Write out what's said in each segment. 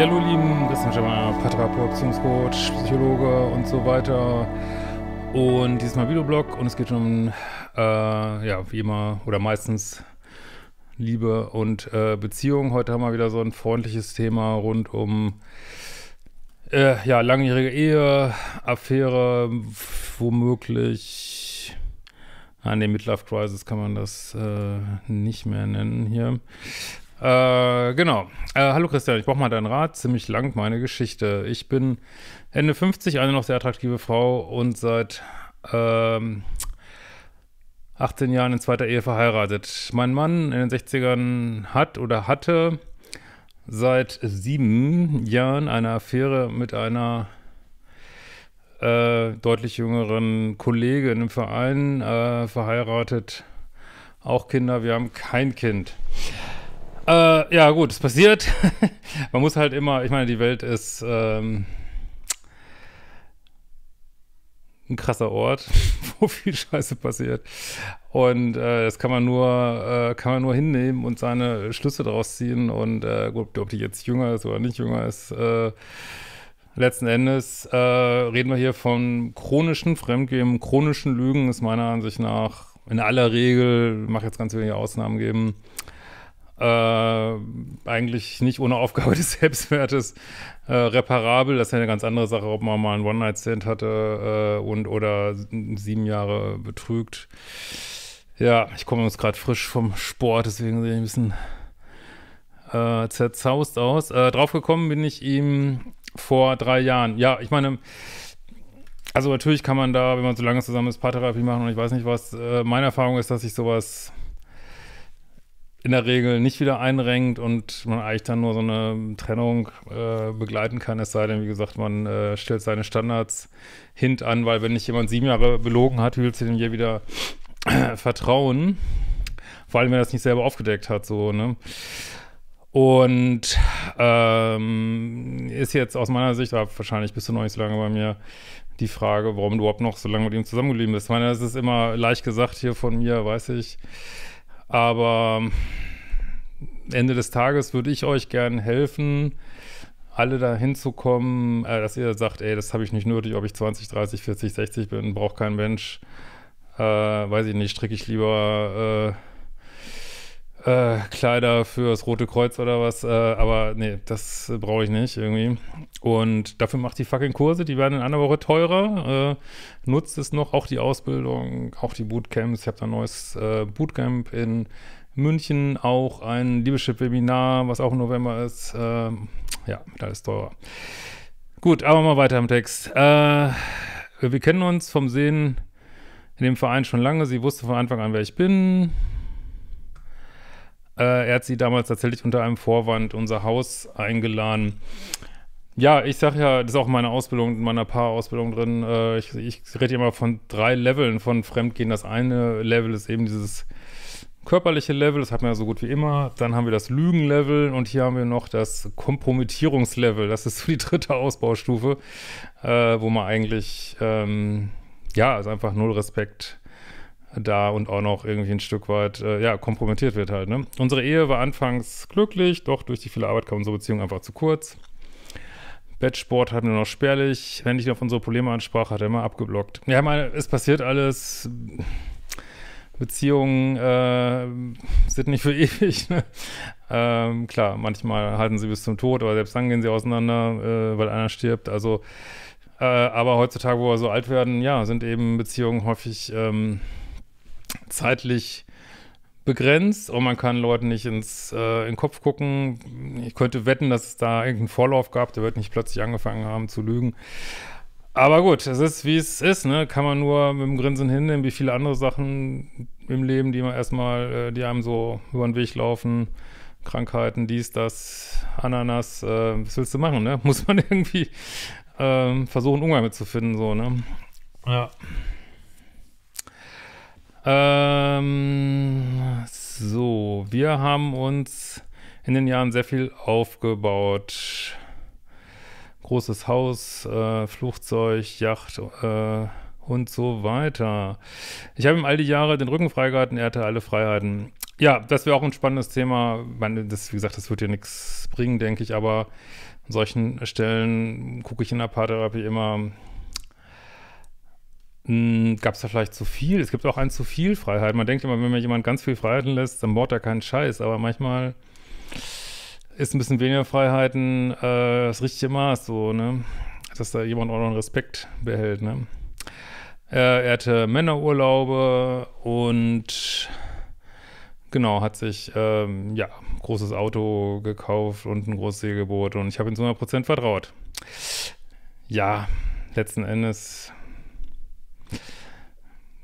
hallo lieben, Christian Schemmer, Pateraproduktionscoach, Psychologe und so weiter. Und dieses Mal Videoblog und es geht um, äh, ja, wie immer oder meistens Liebe und äh, Beziehung. Heute haben wir wieder so ein freundliches Thema rund um äh, ja, langjährige Ehe, Affäre, womöglich. An ah, Midlife Crisis kann man das äh, nicht mehr nennen hier. Äh, genau. Äh, hallo Christian, ich brauche mal deinen Rat. Ziemlich lang meine Geschichte. Ich bin Ende 50, eine noch sehr attraktive Frau und seit ähm, 18 Jahren in zweiter Ehe verheiratet. Mein Mann in den 60ern hat oder hatte seit sieben Jahren eine Affäre mit einer äh, deutlich jüngeren Kollegin im Verein, äh, verheiratet, auch Kinder. Wir haben kein Kind. Äh, ja, gut, es passiert. Man muss halt immer, ich meine, die Welt ist ähm, ein krasser Ort, wo viel Scheiße passiert. Und äh, das kann man nur, äh, kann man nur hinnehmen und seine Schlüsse daraus ziehen. Und äh, gut, ob die jetzt jünger ist oder nicht jünger ist, äh, letzten Endes äh, reden wir hier von chronischen Fremdgehen, chronischen Lügen ist meiner Ansicht nach in aller Regel, mache jetzt ganz wenige Ausnahmen geben, äh, eigentlich nicht ohne Aufgabe des Selbstwertes äh, reparabel. Das ist ja eine ganz andere Sache, ob man mal einen One-Night-Stand hatte äh, und oder sieben Jahre betrügt. Ja, ich komme jetzt gerade frisch vom Sport, deswegen sehe ich ein bisschen äh, zerzaust aus. Äh, draufgekommen bin ich ihm vor drei Jahren. Ja, ich meine, also natürlich kann man da, wenn man so lange zusammen ist, Paartherapie machen und ich weiß nicht was. Äh, meine Erfahrung ist, dass ich sowas in der Regel nicht wieder einrenkt und man eigentlich dann nur so eine Trennung äh, begleiten kann, es sei denn, wie gesagt, man äh, stellt seine Standards hint an, weil wenn nicht jemand sieben Jahre belogen hat, wie willst du dem je wieder äh, vertrauen? Vor allem, wenn er das nicht selber aufgedeckt hat, so, ne? Und ähm, ist jetzt aus meiner Sicht, aber wahrscheinlich bist du noch nicht so lange bei mir, die Frage, warum du überhaupt noch so lange mit ihm zusammengeblieben bist. Ich meine, das ist immer leicht gesagt hier von mir, weiß ich. Aber Ende des Tages würde ich euch gern helfen, alle da hinzukommen, äh, dass ihr sagt, ey, das habe ich nicht nötig, ob ich 20, 30, 40, 60 bin, braucht kein Mensch. Äh, weiß ich nicht, stricke ich lieber äh, äh, Kleider für das Rote Kreuz oder was, äh, aber nee, das brauche ich nicht irgendwie. Und dafür macht die fucking Kurse, die werden in einer Woche teurer. Äh, nutzt es noch, auch die Ausbildung, auch die Bootcamps. Ich habe da ein neues äh, Bootcamp in München, auch ein Liebeschip-Webinar, was auch im November ist. Äh, ja, mit alles teurer. Gut, aber mal weiter im Text. Äh, wir kennen uns vom Sehen in dem Verein schon lange. Sie wusste von Anfang an, wer ich bin. Äh, er hat sie damals tatsächlich unter einem Vorwand unser Haus eingeladen. Ja, ich sag ja, das ist auch meine Ausbildung, meiner Paarausbildung drin. Äh, ich, ich rede immer von drei Leveln von Fremdgehen. Das eine Level ist eben dieses körperliche Level, das hat man ja so gut wie immer. Dann haben wir das Lügen-Level und hier haben wir noch das Kompromittierungslevel. Das ist so die dritte Ausbaustufe, äh, wo man eigentlich, ähm, ja, also einfach null Respekt hat da und auch noch irgendwie ein Stück weit, äh, ja, kompromittiert wird halt, ne? Unsere Ehe war anfangs glücklich, doch durch die viele Arbeit kam unsere Beziehung einfach zu kurz. Bettsport hatten wir noch spärlich. Wenn ich ihn auf unsere Probleme ansprach, hat er immer abgeblockt. Ja, meine, es passiert alles. Beziehungen äh, sind nicht für ewig. Ne? Ähm, klar, manchmal halten sie bis zum Tod, aber selbst dann gehen sie auseinander, äh, weil einer stirbt. Also, äh, aber heutzutage, wo wir so alt werden, ja, sind eben Beziehungen häufig ähm, zeitlich begrenzt und man kann Leuten nicht ins, äh, in den Kopf gucken. Ich könnte wetten, dass es da irgendeinen Vorlauf gab, der wird nicht plötzlich angefangen haben zu lügen. Aber gut, es ist, wie es ist, ne? Kann man nur mit dem Grinsen hinnehmen, wie viele andere Sachen im Leben, die man erstmal, äh, die einem so über den Weg laufen, Krankheiten, dies, das, Ananas, äh, was willst du machen, ne? Muss man irgendwie äh, versuchen, Umgang mitzufinden, so, ne? Ja. Ähm, so, wir haben uns in den Jahren sehr viel aufgebaut. Großes Haus, äh, Flugzeug, Yacht äh, und so weiter. Ich habe ihm all die Jahre den Rücken freigehalten, er hatte alle Freiheiten. Ja, das wäre auch ein spannendes Thema. Meine, das, wie gesagt, das wird dir nichts bringen, denke ich, aber an solchen Stellen gucke ich in der Paartherapie immer, hm, Gab es da vielleicht zu viel? Es gibt auch ein zu viel Freiheit. Man denkt immer, wenn man jemand ganz viel Freiheiten lässt, dann baut er keinen Scheiß. Aber manchmal ist ein bisschen weniger Freiheiten äh, das richtige Maß, so, ne? Dass da jemand auch noch Respekt behält, ne? Er, er hatte Männerurlaube und genau, hat sich, ähm, ja, großes Auto gekauft und ein großes Segelboot und ich habe ihm zu 100% vertraut. Ja, letzten Endes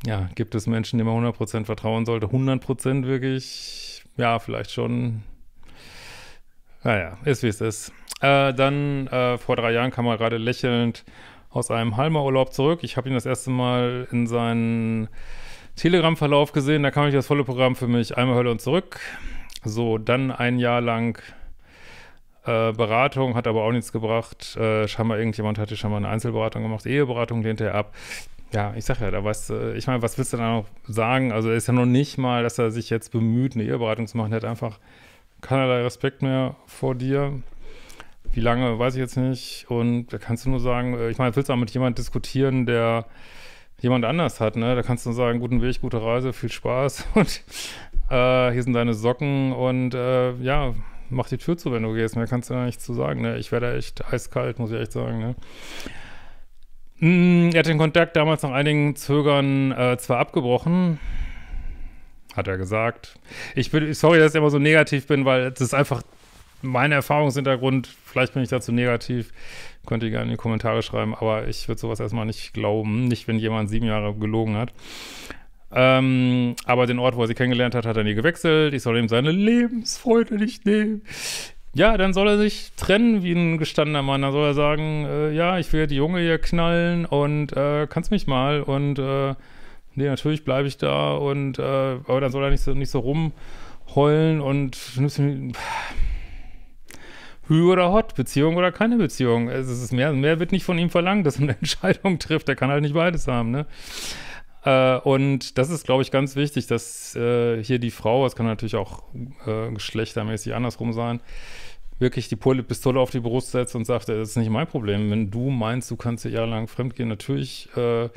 ja, gibt es Menschen, denen man 100% vertrauen sollte? 100% wirklich? Ja, vielleicht schon. Naja, ist wie es ist. Äh, dann äh, vor drei Jahren kam er gerade lächelnd aus einem Halma-Urlaub zurück. Ich habe ihn das erste Mal in seinen Telegram-Verlauf gesehen. Da kam ich das volle Programm für mich. Einmal Hölle und zurück. So, dann ein Jahr lang äh, Beratung, hat aber auch nichts gebracht. Äh, scheinbar irgendjemand hatte schon mal eine Einzelberatung gemacht. Eheberatung lehnte er ab. Ja, ich sag ja, da weißt du, äh, ich meine, was willst du da noch sagen? Also er ist ja noch nicht mal, dass er sich jetzt bemüht, eine Eheberatung zu machen. Er hat einfach keinerlei Respekt mehr vor dir. Wie lange, weiß ich jetzt nicht. Und da kannst du nur sagen, äh, ich meine, willst du auch mit jemandem diskutieren, der jemand anders hat, ne? Da kannst du nur sagen, guten Weg, gute Reise, viel Spaß und äh, hier sind deine Socken und äh, ja, mach die Tür zu, wenn du gehst. Mehr kannst du da nichts zu sagen, ne? Ich werde echt eiskalt, muss ich echt sagen, ne? Hm, er hat den Kontakt damals nach einigen Zögern äh, zwar abgebrochen, hat er gesagt. Ich bin, sorry, dass ich immer so negativ bin, weil das ist einfach mein Erfahrungshintergrund. Vielleicht bin ich dazu negativ. Könnt ihr gerne in die Kommentare schreiben, aber ich würde sowas erstmal nicht glauben. Nicht, wenn jemand sieben Jahre gelogen hat. Ähm, aber den Ort, wo er sie kennengelernt hat, hat er nie gewechselt. Ich soll ihm seine Lebensfreude nicht nehmen ja, dann soll er sich trennen wie ein gestandener Mann. Dann soll er sagen, äh, ja, ich will die Junge hier knallen und äh, kannst mich mal und äh, nee, natürlich bleibe ich da und äh, aber dann soll er nicht so, nicht so rumheulen und Hü oder Hot, Beziehung oder keine Beziehung. Es ist mehr, mehr wird nicht von ihm verlangt, dass er eine Entscheidung trifft. Er kann halt nicht beides haben, ne? Äh, und das ist, glaube ich, ganz wichtig, dass äh, hier die Frau, das kann natürlich auch äh, geschlechtermäßig andersrum sein, wirklich die Pistole auf die Brust setzt und sagt, das ist nicht mein Problem. Wenn du meinst, du kannst dir jahrelang fremdgehen, natürlich äh,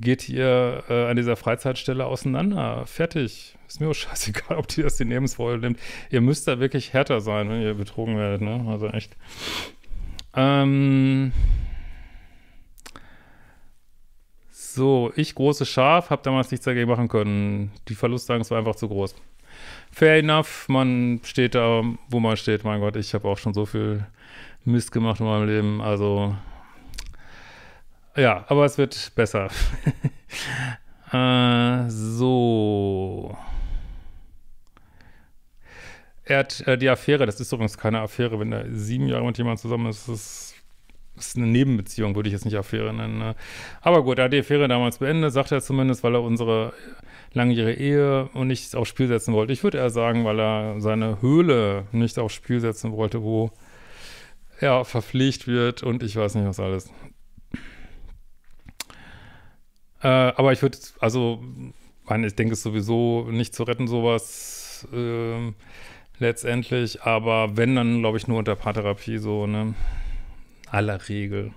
geht ihr äh, an dieser Freizeitstelle auseinander. Fertig. Ist mir auch scheißegal, ob die das die Lebensfreude nimmt. Ihr müsst da wirklich härter sein, wenn ihr betrogen werdet, ne? Also echt. Ähm, So, ich großes Schaf, habe damals nichts dagegen machen können. Die Verlustangst war einfach zu groß. Fair enough, man steht da, wo man steht. Mein Gott, ich habe auch schon so viel Mist gemacht in meinem Leben. Also, ja, aber es wird besser. äh, so. Er hat äh, die Affäre, das ist übrigens keine Affäre, wenn da sieben Jahre mit jemandem zusammen ist, ist ist eine Nebenbeziehung, würde ich jetzt nicht Affäre nennen. Ne? Aber gut, er hat die Affäre damals beendet, sagt er zumindest, weil er unsere langjährige Ehe und nicht aufs Spiel setzen wollte. Ich würde eher sagen, weil er seine Höhle nicht aufs Spiel setzen wollte, wo er verpflegt wird und ich weiß nicht was alles. Äh, aber ich würde, also, ich denke, es sowieso nicht zu retten, sowas äh, letztendlich. Aber wenn, dann glaube ich nur unter Paartherapie so, ne? aller Regel.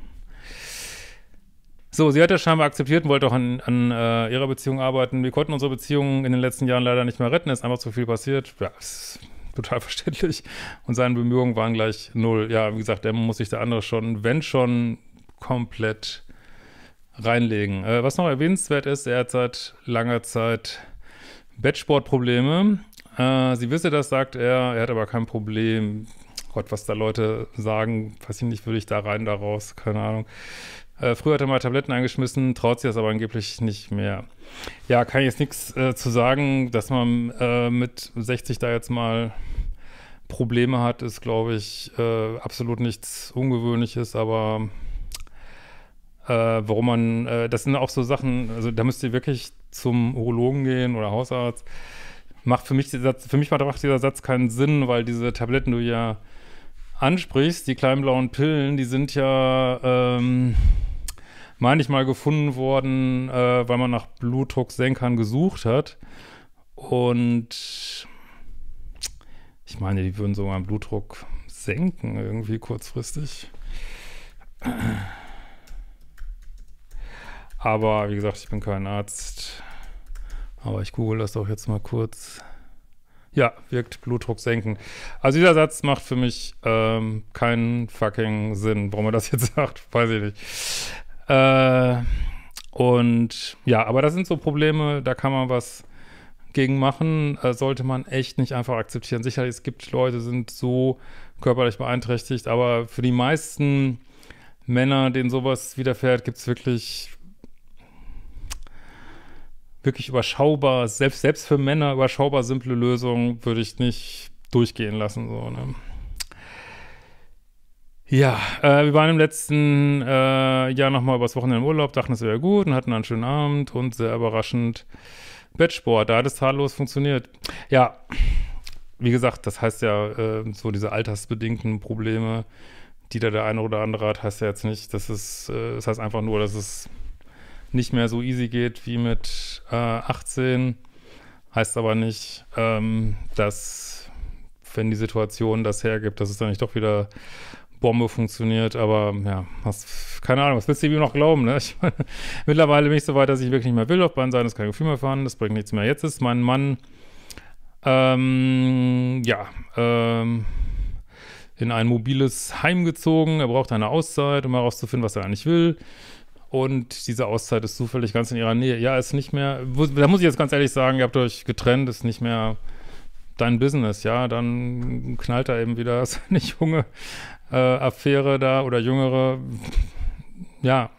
So, sie hat das scheinbar akzeptiert und wollte auch an, an äh, ihrer Beziehung arbeiten. Wir konnten unsere Beziehung in den letzten Jahren leider nicht mehr retten, es ist einfach zu viel passiert. Ja, ist total verständlich. Und seine Bemühungen waren gleich null. Ja, wie gesagt, der muss sich der andere schon, wenn schon, komplett reinlegen. Äh, was noch erwähnenswert ist, er hat seit langer Zeit Bettsportprobleme. Äh, sie wisse das, sagt er. Er hat aber kein Problem Gott, was da Leute sagen, weiß ich nicht, würde ich da rein, da raus, keine Ahnung. Äh, früher hat er mal Tabletten eingeschmissen, traut sich das aber angeblich nicht mehr. Ja, kann ich jetzt nichts äh, zu sagen, dass man äh, mit 60 da jetzt mal Probleme hat, ist, glaube ich, äh, absolut nichts Ungewöhnliches, aber äh, warum man, äh, das sind auch so Sachen, also da müsst ihr wirklich zum Urologen gehen oder Hausarzt. Macht für mich, dieser, für mich macht dieser Satz keinen Sinn, weil diese Tabletten du ja ansprichst, die kleinen blauen Pillen, die sind ja, ähm, meine ich mal, gefunden worden, äh, weil man nach Blutdrucksenkern gesucht hat. Und ich meine, die würden sogar meinen Blutdruck senken, irgendwie kurzfristig. Aber wie gesagt, ich bin kein Arzt. Aber ich google das doch jetzt mal kurz. Ja, wirkt Blutdruck senken. Also dieser Satz macht für mich ähm, keinen fucking Sinn, warum er das jetzt sagt, weiß ich nicht. Äh, und ja, aber das sind so Probleme, da kann man was gegen machen, äh, sollte man echt nicht einfach akzeptieren. Sicherlich, es gibt Leute, die sind so körperlich beeinträchtigt, aber für die meisten Männer, denen sowas widerfährt, gibt es wirklich wirklich überschaubar, selbst, selbst für Männer überschaubar simple Lösungen würde ich nicht durchgehen lassen. So, ne? Ja, äh, wir waren im letzten äh, Jahr nochmal übers Wochenende im Urlaub, dachten, es wäre gut und hatten einen schönen Abend und sehr überraschend Bettsport. Da hat es zahllos funktioniert. Ja, wie gesagt, das heißt ja, äh, so diese altersbedingten Probleme, die da der eine oder andere hat, heißt ja jetzt nicht, dass es, äh, das heißt einfach nur, dass es nicht mehr so easy geht wie mit äh, 18. Heißt aber nicht, ähm, dass, wenn die Situation das hergibt, dass es dann nicht doch wieder Bombe funktioniert. Aber ja, hast, keine Ahnung, was willst du ihm noch glauben? Ne? Ich mittlerweile bin ich so weit, dass ich wirklich nicht mehr will auf beiden Seiten, das kein Gefühl mehr fahren, das bringt nichts mehr. Jetzt ist mein Mann, ähm, ja, ähm, in ein mobiles Heim gezogen. Er braucht eine Auszeit, um herauszufinden, was er eigentlich will und diese Auszeit ist zufällig ganz in ihrer Nähe. Ja, ist nicht mehr, da muss ich jetzt ganz ehrlich sagen, ihr habt euch getrennt, ist nicht mehr dein Business, ja, dann knallt da eben wieder seine junge äh, Affäre da oder jüngere, ja.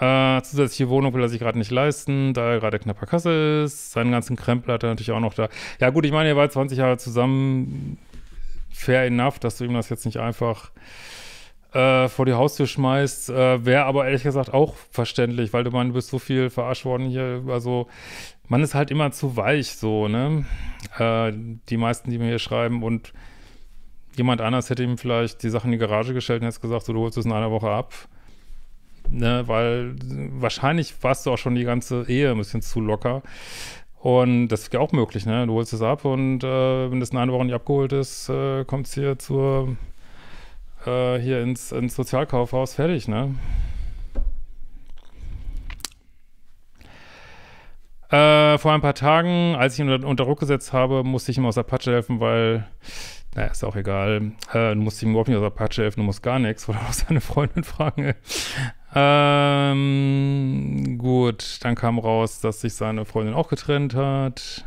Äh, zusätzliche Wohnung will er sich gerade nicht leisten, da er gerade knapper Kasse ist. Seinen ganzen Krempel hat er natürlich auch noch da. Ja gut, ich meine, ihr wart 20 Jahre zusammen. Fair enough, dass du ihm das jetzt nicht einfach äh, vor die Haustür schmeißt, äh, wäre aber ehrlich gesagt auch verständlich, weil du meinst, du bist so viel verarscht worden hier. Also, man ist halt immer zu weich, so, ne? Äh, die meisten, die mir hier schreiben und jemand anders hätte ihm vielleicht die Sachen in die Garage gestellt und jetzt gesagt, so, du holst es in einer Woche ab. Ne, weil wahrscheinlich warst du auch schon die ganze Ehe ein bisschen zu locker. Und das ist ja auch möglich, ne? Du holst es ab und äh, wenn das in einer Woche nicht abgeholt ist, äh, kommt es hier zur äh, hier ins, ins Sozialkaufhaus fertig, ne? Äh, vor ein paar Tagen, als ich ihn unter, unter Druck gesetzt habe, musste ich ihm aus der Patsche helfen, weil, naja, ist auch egal. Äh, du musst ihm überhaupt nicht aus der Patsche helfen, du musst gar nichts, oder auch seine Freundin fragen. ähm, gut, dann kam raus, dass sich seine Freundin auch getrennt hat.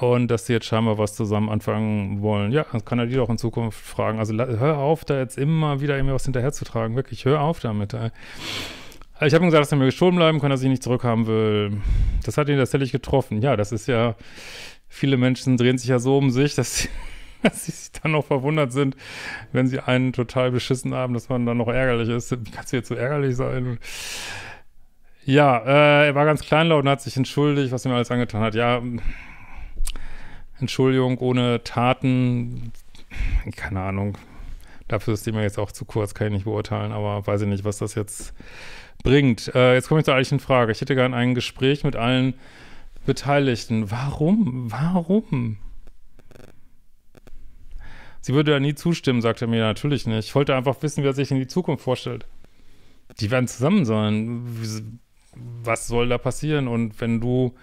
Und dass sie jetzt scheinbar was zusammen anfangen wollen. Ja, dann kann er die doch in Zukunft fragen. Also hör auf, da jetzt immer wieder irgendwie was hinterherzutragen. Wirklich, hör auf damit. Ey. Ich habe ihm gesagt, dass er mir gestohlen bleiben kann, dass ich ihn nicht zurückhaben will. Das hat ihn tatsächlich getroffen. Ja, das ist ja, viele Menschen drehen sich ja so um sich, dass sie, dass sie sich dann noch verwundert sind, wenn sie einen total beschissen haben, dass man dann noch ärgerlich ist. Wie kannst du jetzt so ärgerlich sein? Ja, äh, er war ganz kleinlaut und hat sich entschuldigt, was ihm alles angetan hat. Ja, Entschuldigung ohne Taten, keine Ahnung. Dafür ist die mir jetzt auch zu kurz, kann ich nicht beurteilen, aber weiß ich nicht, was das jetzt bringt. Äh, jetzt komme ich zur eigentlichen Frage. Ich hätte gerne ein Gespräch mit allen Beteiligten. Warum? Warum? Sie würde da nie zustimmen, sagte er mir. Natürlich nicht. Ich wollte einfach wissen, wer sich in die Zukunft vorstellt. Die werden zusammen sein. Was soll da passieren? Und wenn du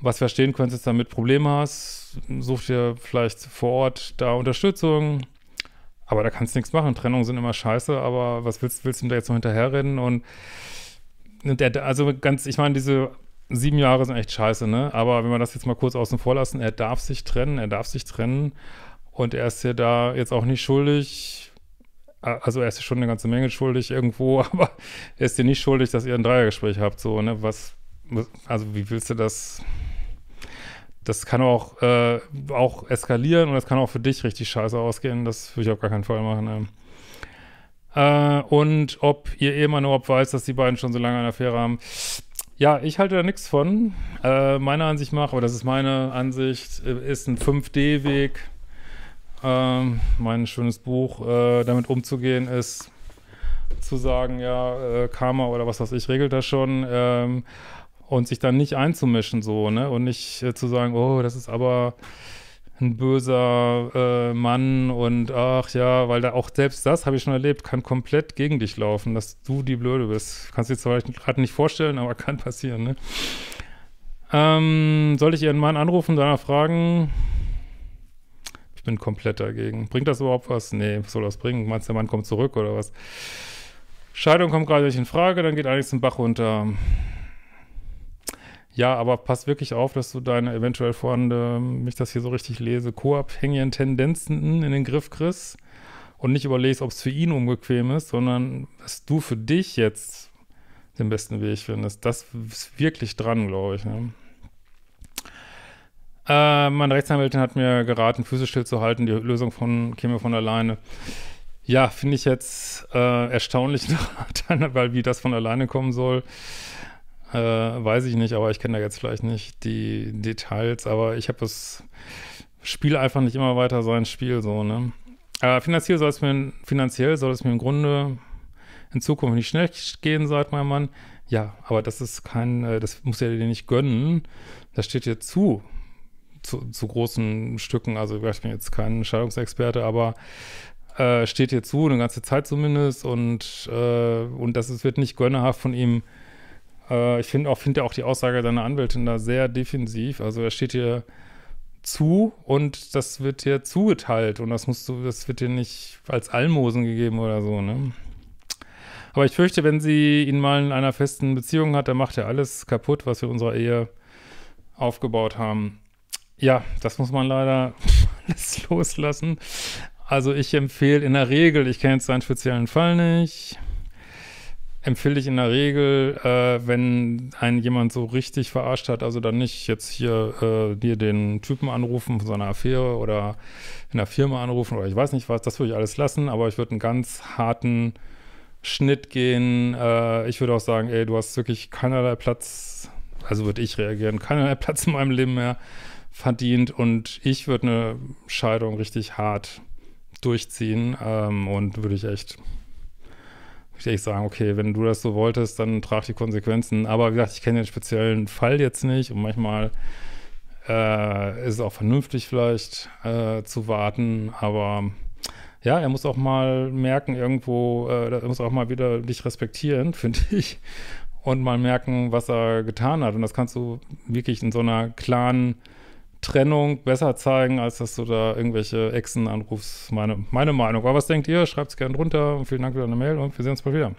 was verstehen könntest, damit Probleme hast. Such dir vielleicht vor Ort da Unterstützung. Aber da kannst du nichts machen. Trennungen sind immer scheiße, aber was willst, willst du ihm da jetzt noch hinterherrennen? Und der, also ganz, ich meine, diese sieben Jahre sind echt scheiße, ne? Aber wenn wir das jetzt mal kurz außen vor lassen, er darf sich trennen, er darf sich trennen. Und er ist ja da jetzt auch nicht schuldig. Also er ist ja schon eine ganze Menge schuldig irgendwo, aber er ist dir nicht schuldig, dass ihr ein Dreiergespräch habt, so, ne? Was, also wie willst du das? das kann auch, äh, auch eskalieren und das kann auch für dich richtig scheiße ausgehen. Das würde ich auf gar keinen Fall machen. Ja. Ähm. Äh, und ob ihr Ehemann überhaupt weiß, dass die beiden schon so lange eine Affäre haben. Ja, ich halte da nichts von. Äh, meiner Ansicht nach, aber das ist meine Ansicht, äh, ist ein 5D-Weg. Ähm, mein schönes Buch, äh, damit umzugehen, ist zu sagen, ja, äh, Karma oder was weiß ich, regelt das schon. Ähm, und sich dann nicht einzumischen so, ne? Und nicht äh, zu sagen, oh, das ist aber ein böser äh, Mann und ach ja, weil da auch selbst das habe ich schon erlebt, kann komplett gegen dich laufen, dass du die Blöde bist. Kannst du dir zwar gerade nicht vorstellen, aber kann passieren, ne? Ähm, soll ich ihren Mann anrufen, danach fragen? Ich bin komplett dagegen. Bringt das überhaupt was? Nee, was soll das bringen? Meinst du, der Mann kommt zurück oder was? Scheidung kommt gerade nicht in Frage, dann geht eigentlich im Bach runter. Ja, aber pass wirklich auf, dass du deine eventuell vorhandene, mich das hier so richtig lese, koabhängigen Tendenzen in den Griff kriegst und nicht überlegst, ob es für ihn unbequem ist, sondern dass du für dich jetzt den besten Weg findest. Das ist wirklich dran, glaube ich. Ne? Äh, meine Rechtsanwältin hat mir geraten, Füße stillzuhalten. Die Lösung von käme von alleine. Ja, finde ich jetzt äh, erstaunlich, weil wie das von alleine kommen soll. Äh, weiß ich nicht, aber ich kenne da jetzt vielleicht nicht die Details, aber ich habe das Spiel einfach nicht immer weiter sein Spiel so, ne? Aber äh, finanziell soll es mir, finanziell soll es mir im Grunde in Zukunft nicht schlecht gehen, sagt mein Mann. Ja, aber das ist kein, äh, das muss er dir nicht gönnen. Das steht dir zu, zu, zu großen Stücken. Also ich bin jetzt kein Scheidungsexperte, aber äh, steht dir zu, eine ganze Zeit zumindest. Und, äh, und das ist, wird nicht gönnerhaft von ihm äh, ich finde auch, find ja auch die Aussage deiner Anwältin da sehr defensiv. Also er steht hier zu und das wird dir zugeteilt und das musst du, das wird dir nicht als Almosen gegeben oder so, ne? Aber ich fürchte, wenn sie ihn mal in einer festen Beziehung hat, dann macht er alles kaputt, was wir unserer Ehe aufgebaut haben. Ja, das muss man leider alles loslassen. Also ich empfehle in der Regel, ich kenne jetzt seinen speziellen Fall nicht, empfehle ich in der Regel, äh, wenn einen jemand so richtig verarscht hat, also dann nicht jetzt hier äh, dir den Typen anrufen von so einer Affäre oder in der Firma anrufen oder ich weiß nicht was, das würde ich alles lassen, aber ich würde einen ganz harten Schnitt gehen. Äh, ich würde auch sagen, ey, du hast wirklich keinerlei Platz, also würde ich reagieren, keinerlei Platz in meinem Leben mehr verdient und ich würde eine Scheidung richtig hart durchziehen ähm, und würde ich echt ich sagen, okay, wenn du das so wolltest, dann trag die Konsequenzen. Aber wie gesagt, ich kenne den speziellen Fall jetzt nicht und manchmal äh, ist es auch vernünftig vielleicht äh, zu warten, aber ja, er muss auch mal merken irgendwo, äh, er muss auch mal wieder dich respektieren, finde ich, und mal merken, was er getan hat. Und das kannst du wirklich in so einer klaren Trennung besser zeigen, als dass du da irgendwelche Echsen anrufst. Meine, meine Meinung. Aber was denkt ihr? Schreibt es gerne drunter. Und vielen Dank für deine Mail und wir sehen uns bald wieder.